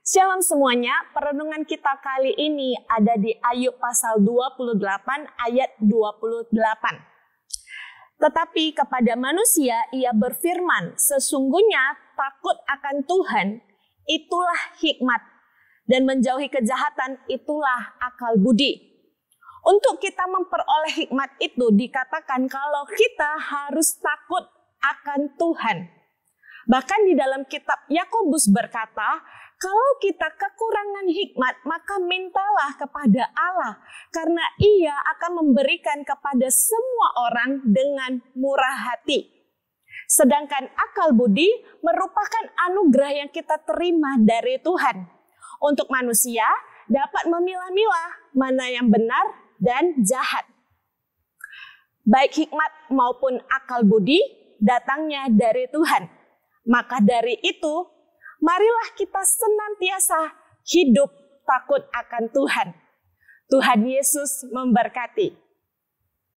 Shalom semuanya, perenungan kita kali ini ada di Ayub pasal 28 ayat 28. Tetapi kepada manusia ia berfirman, sesungguhnya takut akan Tuhan itulah hikmat dan menjauhi kejahatan itulah akal budi. Untuk kita memperoleh hikmat itu dikatakan kalau kita harus takut akan Tuhan. Bahkan di dalam kitab Yakobus berkata, kalau kita kekurangan hikmat, maka mintalah kepada Allah, karena Ia akan memberikan kepada semua orang dengan murah hati. Sedangkan akal budi merupakan anugerah yang kita terima dari Tuhan. Untuk manusia dapat memilah-milah mana yang benar dan jahat. Baik hikmat maupun akal budi datangnya dari Tuhan. Maka dari itu marilah kita senantiasa hidup takut akan Tuhan. Tuhan Yesus memberkati.